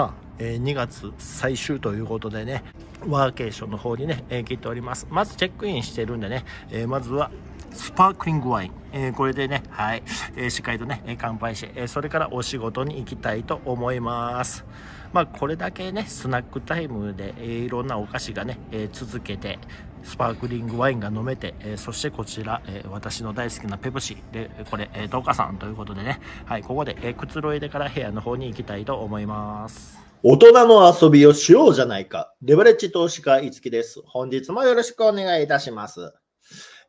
さあ、え2月最終ということでね、ワーケーションの方にね、えー、来ております。まずチェックインしてるんでね、えまずはスパークリングワイン。えー、これでね、はい、えー、しっかりとね、えー、乾杯して、えそれからお仕事に行きたいと思います。まあ、これだけね、スナックタイムで、えいろんなお菓子がね、え続けて、スパークリングワインが飲めて、えー、そしてこちら、えー、私の大好きなペプシでこれ、えー、うかさんということでね、はい、ここで、えー、くつろいでから部屋の方に行きたいと思います大人の遊びをしようじゃないかレバレッジ投資家いつきです本日もよろしくお願いいたします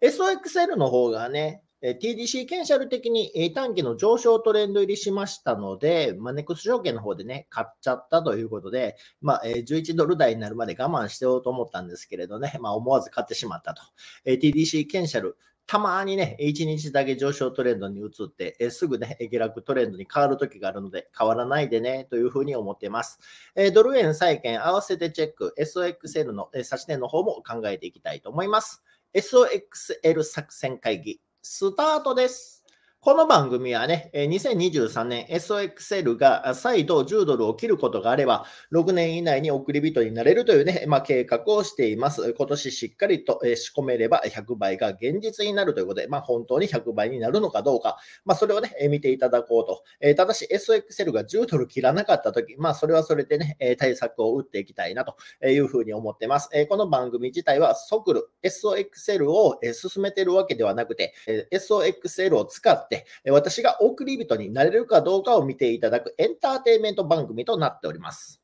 SOXL の方がね TDC ケンシャル的に短期の上昇トレンド入りしましたので、マネネクス証券の方でね、買っちゃったということで、まあ、11ドル台になるまで我慢しておうと思ったんですけれどね、まあ、思わず買ってしまったと。TDC ケンシャル、たまにね、1日だけ上昇トレンドに移って、えすぐね、下落トレンドに変わる時があるので、変わらないでね、というふうに思っています。えドル円債券合わせてチェック、SOXL の、え差し値の方も考えていきたいと思います。SOXL 作戦会議、スタートです。この番組はね、2023年 SOXL が再度10ドルを切ることがあれば、6年以内に送り人になれるというね、まあ、計画をしています。今年しっかりと仕込めれば100倍が現実になるということで、まあ、本当に100倍になるのかどうか、まあ、それをね、見ていただこうと。ただし、SOXL が10ドル切らなかったとき、まあ、それはそれでね、対策を打っていきたいなというふうに思ってます。この番組自体は、ソクル、SOXL を進めてるわけではなくて、SOXL を使って、私がお送り人になれるかどうかを見ていただくエンターテインメント番組となっております。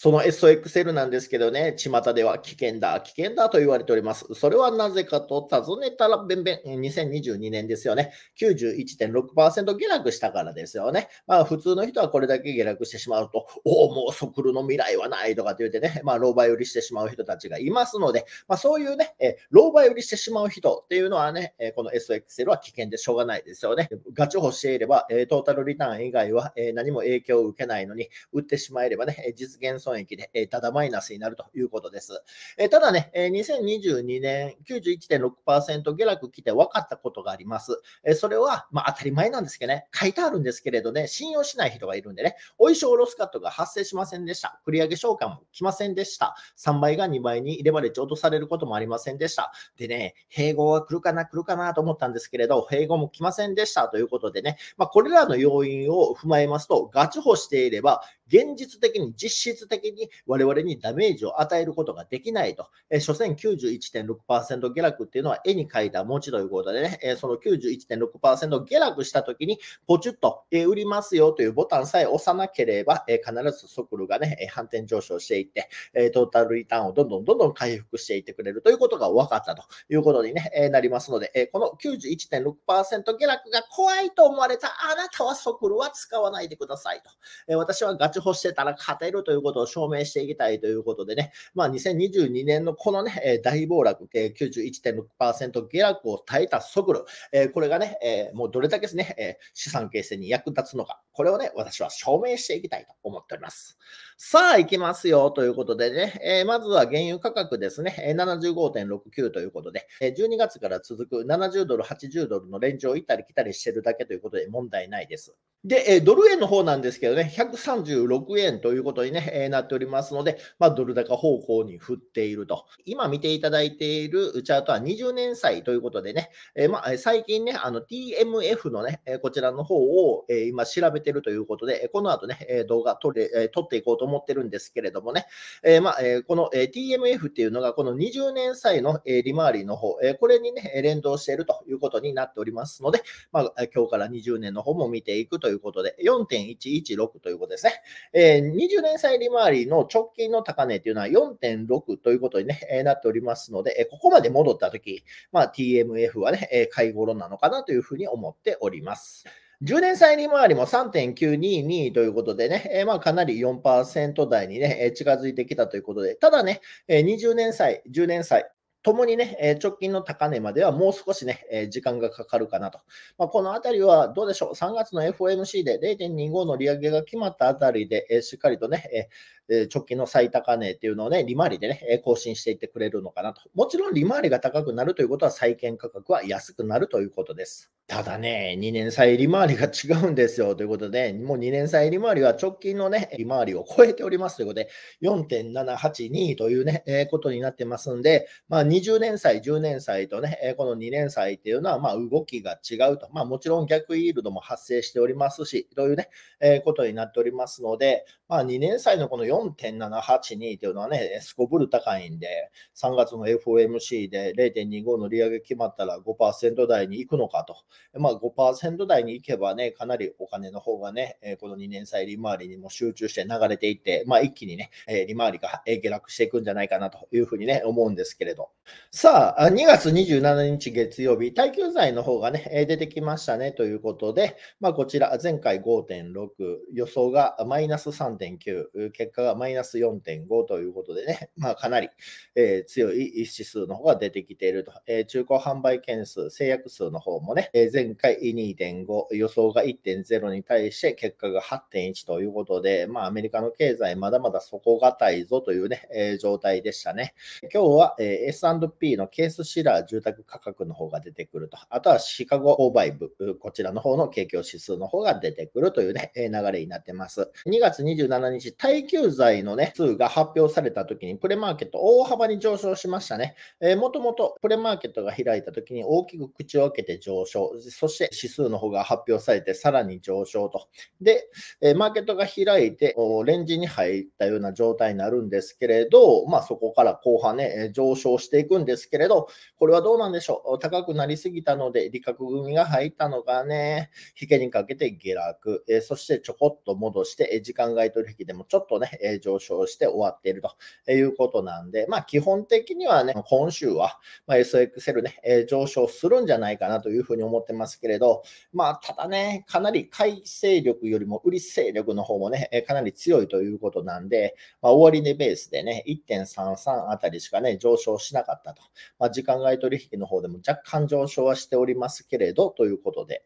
その SOXL なんですけどね、巷では危険だ、危険だと言われております。それはなぜかと尋ねたら、べんべん、2022年ですよね。91.6%下落したからですよね。まあ、普通の人はこれだけ下落してしまうと、おお、もうソクルの未来はないとかって言ってね、まあ、老媒売りしてしまう人たちがいますので、まあ、そういうね、え老媒売りしてしまう人っていうのはね、えこの SOXL は危険でしょうがないですよね。ガチホしていれば、えトータルリターン以外は、え何も影響を受けないのに、売ってしまえればね、実現する損益で、えただマイナスになるということです。えただね、え2022年91.6%下落来て分かったことがあります。えそれは、まあ、当たり前なんですけどね、書いてあるんですけれどね、信用しない人がいるんでね、お衣装ロスカットが発生しませんでした。繰り上げ償還も来ませんでした。3倍が2倍に入れまで譲渡されることもありませんでした。でね、併合は来るかな、来るかなと思ったんですけれど、併合も来ませんでしたということでね、まあ、これらの要因を踏まえますと、ガチホしていれば、現実的に、実質的に我々にダメージを与えることができないと。えー、所詮91.6%下落っていうのは絵に描いた文字ということでね、えー、その91.6%下落したときに、ポチュッと、えー、売りますよというボタンさえ押さなければ、えー、必ずソクルがね、えー、反転上昇していって、えー、トータルリターンをどんどんどんどん回復していってくれるということが分かったということに、ねえー、なりますので、えー、この91.6%下落が怖いと思われたあなたはソクルは使わないでくださいと。えー、私はガチちしてたら勝てるということを証明していきたいということでね、まあ、2022年のこのね、大暴落、91.6%下落を耐えた速度、これがね、もうどれだけですね、資産形成に役立つのか、これをね、私は証明していきたいと思っております。さあ、行きますよということでね、えまずは原油価格ですね、75.69ということで、12月から続く70ドル、80ドルのレンジを行ったり来たりしてるだけということで問題ないです。で、えドル円の方なんですけどね、136円ということにね、えなっておりますので、まあ、ドル高方向に振っていると。今見ていただいているチャートは20年歳ということでね、えまあ、最近ね、あの TMF のね、こちらの方を、え今調べてるということで、この後ね、動画撮れ撮っていこうと思ってるんですけれどもね、えまあ、この TMF っていうのが、この20年歳の利回りの方、これにね、連動しているということになっておりますので、まあ、今日から20年の方も見ていくとということで、4.116ということですね。えー、20年債利回りの直近の高値というのは4.6ということに、ねえなっておりますので、ここまで戻ったとき、まあ、TMF はね、え買い頃なのかなというふうに思っております。10年債利回りも3.922ということでね、えー、まあかなり4%台にね、え近づいてきたということで、ただね、え20年債、10年債、ともにね、直近の高値まではもう少しね、時間がかかるかなと。まあ、このあたりはどうでしょう、3月の FOMC で0.25の利上げが決まったあたりで、しっかりとね、え直近の最高値っていうのをね、利回りでね、更新していってくれるのかなと。もちろん利回りが高くなるということは、債券価格は安くなるということです。ただね、2年債利回りが違うんですよということで、もう2年債利回りは直近のね、利回りを超えておりますということで、4.782というね、えことになってますんで、まあ、20年債、10年債とね、えこの2年債っていうのは、ま動きが違うと。まあ、もちろん逆イールドも発生しておりますし、というね、えことになっておりますので、まあ、2年債のこの4 4.782というのはね、すこぶる高いんで、3月の FOMC で0.25の利上げ決まったら5%台に行くのかと。まあ5%台に行けばね、かなりお金の方がね、この2年債利回りにも集中して流れていって、まあ一気にね、利回りが下落していくんじゃないかなというふうにね、思うんですけれど。さあ、2月27日月曜日、耐久財の方がね、出てきましたねということで、まあこちら前回5.6、予想がマイナス3.9、結果ががマイナス4.5ということでね、まあ、かなり、えー、強い指数の方が出てきていると、えー、中古販売件数、制約数の方もね、えー、前回2.5、予想が1.0に対して結果が8.1ということで、まあ、アメリカの経済まだまだ底堅いぞというね、えー、状態でしたね。今日は、えー、S&P のケースシラー住宅価格の方が出てくると、あとはシカゴ購買部、こちらの方の景況指数の方が出てくるというね、流れになってます。2月27日、耐久材のね、数が発表された時に、プレマーケット大幅に上昇しましたね。えー、もともとプレマーケットが開いた時に大きく口を開けて上昇、そして指数の方が発表されてさらに上昇と。で、えー、マーケットが開いて、レンジに入ったような状態になるんですけれど、まあそこから後半ね、上昇していくんですけれど、これはどうなんでしょう。高くなりすぎたので、利確組が入ったのがね、引けにかけて下落、えー、そしてちょこっと戻して、時間外取引でもちょっとね、え上昇して終わっているということなんで、まあ、基本的にはね、今週は、ま SXL ね、え上昇するんじゃないかなというふうに思ってますけれど、まあ、ただね、かなり買い勢力よりも売り勢力の方もね、かなり強いということなんで、まあ、終値ベースでね、1.33あたりしかね、上昇しなかったと。まあ、時間外取引の方でも若干上昇はしておりますけれど、ということで。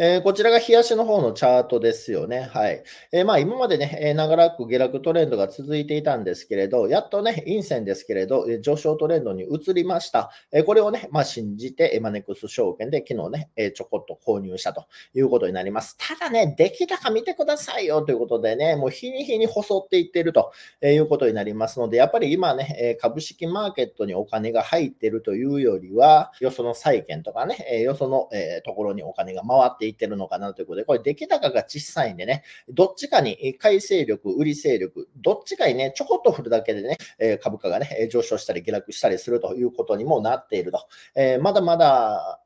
えー、こちらが冷やしの方のチャートですよね。はい。えー、まあ今までね、えー、長らく下落トレンドが続いていたんですけれど、やっとね、陰線ですけれど、え上昇トレンドに移りました。えこれをね、まあ信じて、エマネックス証券で昨日ね、えちょこっと購入したということになります。ただね、出来高見てくださいよということでね、もう日に日に細っていってるということになりますので、やっぱり今ね、え株式マーケットにお金が入ってるというよりは、よその債券とかね、えよその、えところにお金が回っていいってるのかなということで、これ出来高が小さいんでね、どっちかに買い勢力、売り勢力、どっちかにね、ちょこっと振るだけでね、え株価がね、上昇したり下落したりするということにもなっていると。えー、まだまだ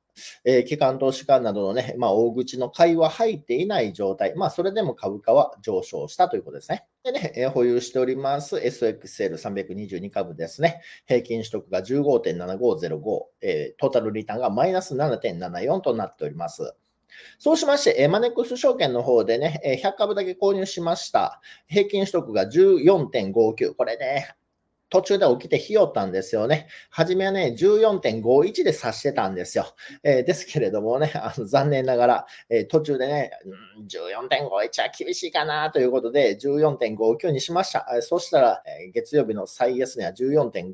えー、機関投資家などのね、まあ、大口の買いは入っていない状態、まあ、それでも株価は上昇したということですね。でね、えー、保有しております SXL322 株ですね、平均取得が15.7505、えー、トータルリターンがマイナス7.74となっております。そうしまして、マネックス証券の方でね、100株だけ購入しました。平均取得が14.59。これね、途中で起きてひよったんですよね。初めはね、14.51で指してたんですよ。えー、ですけれどもね、あの残念ながら、えー、途中でね、うん、14.51は厳しいかなということで、14.59にしました。そしたら、えー、月曜日の最安値は14.5。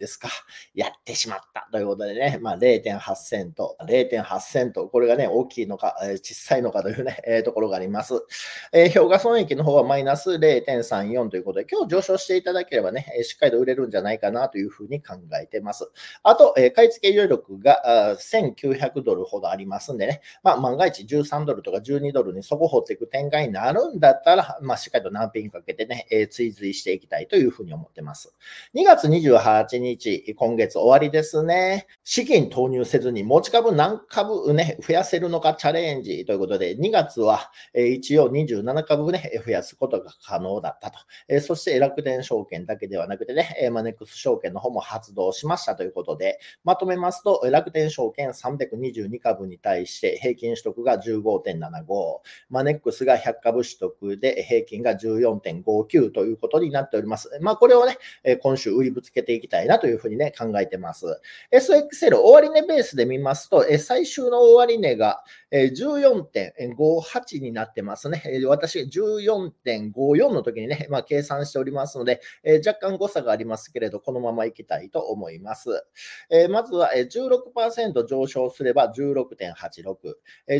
ですか、やってしまったということでね、まあ、0.8セント、0.8セント、これがね、大きいのか、え小さいのかというね、えー、ところがあります。えー、評価損益の方はマイナス0.34ということで、今日上昇していただければね、しっかりと売れるんじゃないかなというふうに考えてます。あと、えー、買い付け余力が1900ドルほどありますんでね、まあ、万が一13ドルとか12ドルにそこ掘っていく展開になるんだったら、まあ、しっかりと何品かけてね、え追随していきたいというふうに思ってます。2月28日今月終わりですね。資金投入せずに持ち株何株ね、増やせるのかチャレンジということで、2月は一応27株ね、増やすことが可能だったと。そして楽天証券だけではなくてね、マネックス証券の方も発動しましたということで、まとめますと、楽天証券322株に対して平均取得が15.75、マネックスが100株取得で平均が14.59ということになっております。まあ、これをね、今週売りぶつけていきたいなというふうにね、考えてます。SXL 終値ベースで見ますと、え最終の終値が、14.58になってますね。私、14.54の時にね、まあ、計算しておりますので、若干誤差がありますけれど、このままいきたいと思います。まずは、16%上昇すれば16.86、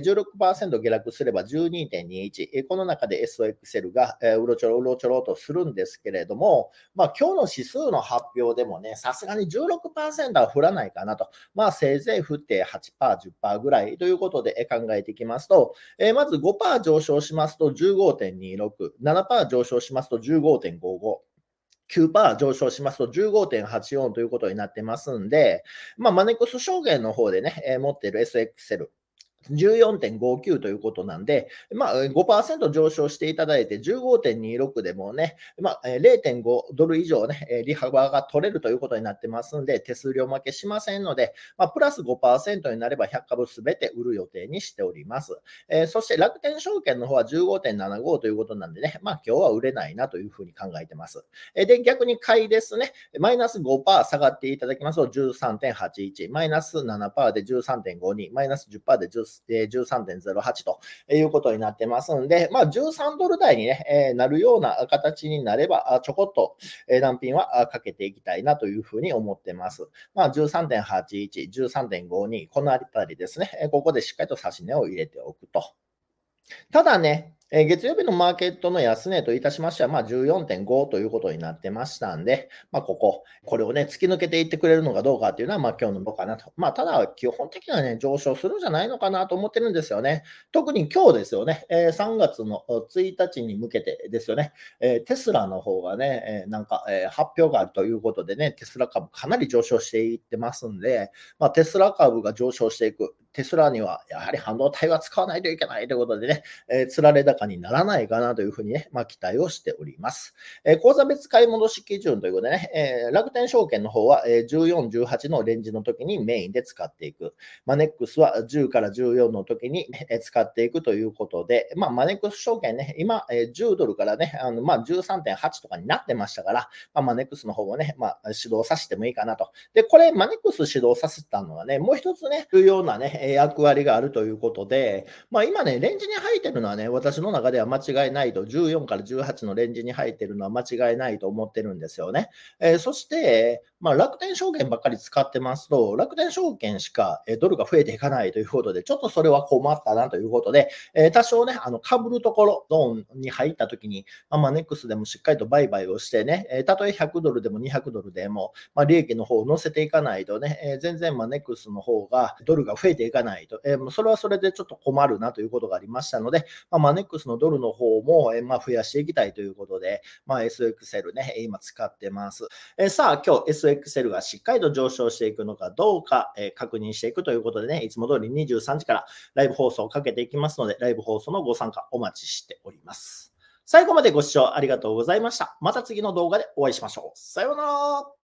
16%下落すれば12.21、この中で SOXL が、うろちょろうろちょろとするんですけれども、まあ、今日の指数の発表でもね、さすがに16%は降らないかなと、まあ、せいぜい降って8%、10%ぐらいということで考考えていきますと、えー、まず5%上昇しますと15.26、7%上昇しますと15.55。9%上昇しますと15.84ということになってますんで、まあ、マネックス証言の方でね、えー、持っている SXL、14.59ということなんで、まあ、5%上昇していただいて、15.26でもね、まあ、0.5ドル以上ね、利幅が取れるということになってますんで、手数料負けしませんので、まあ、プラス5%になれば100株すべて売る予定にしております。えー、そして楽天証券の方は15.75ということなんでね、まあ、今日は売れないなというふうに考えてます。えー、で、逆に買いですね、マイナス5%下がっていただきますと13.81、マイナス7%で13.52、マイナス10%で13.52、13.08ということになってますんで、まあ、13ドル台に、ねえー、なるような形になれば、ちょこっと、え難品はかけていきたいなというふうに思ってます。まあ、13.81、13.52、このあたりですね、ここでしっかりと差し値を入れておくと。ただね、え月曜日のマーケットの安値といたしましては、まあ、14.5ということになってましたんで、まあ、ここ、これをね、突き抜けていってくれるのかどうかっていうのは、まあ、今日の僕かなと。まあ、ただ、基本的にはね、上昇するんじゃないのかなと思ってるんですよね。特に今日ですよね、えー、3月の1日に向けてですよね、えー、テスラの方がね、えー、なんか、え発表があるということでね、テスラ株かなり上昇していってますんで、まあ、テスラ株が上昇していく、テスラにはやはり半導体は使わないといけないということでね、えー、つられ高にならないかなというふうにね、まあ、期待をしております。えー、口座別買い戻し基準ということでね、えー、楽天証券の方は、え14、18のレンジの時にメインで使っていく。マネックスは10から14の時に、ね、使っていくということで、まあ、マネックス証券ね、今、え10ドルからね、あのまあ、13.8とかになってましたから、まあ、マネックスの方をね、まあ、指導させてもいいかなと。で、これ、マネックス指導させたのはね、もう一つね、重要なね、役割があるということで、まあ、今ね、レンジに入ってるのはね、私の中では間違いないと、14から18のレンジに入ってるのは間違いないと思ってるんですよね。えー、そして、まあ、楽天証券ばっかり使ってますと、楽天証券しかドルが増えていかないということで、ちょっとそれは困ったなということで、えー、多少ね、あの、被るところ、ゾーンに入ったときに、まあ、ネックスでもしっかりと売買をしてね、えたとえ100ドルでも200ドルでも、まあ、利益の方を乗せていかないとね、えー、全然マネックスの方がドルが増えていいかないと、えー、それはそれでちょっと困るなということがありましたので、まあ、マネックスのドルの方も、えー、まあ、増やしていきたいということで、まあ、SXL ね、今使ってます。えー、さあ、今日 SXL がしっかりと上昇していくのかどうか、え確認していくということでね、いつも通り23時からライブ放送をかけていきますので、ライブ放送のご参加お待ちしております。最後までご視聴ありがとうございました。また次の動画でお会いしましょう。さようなら。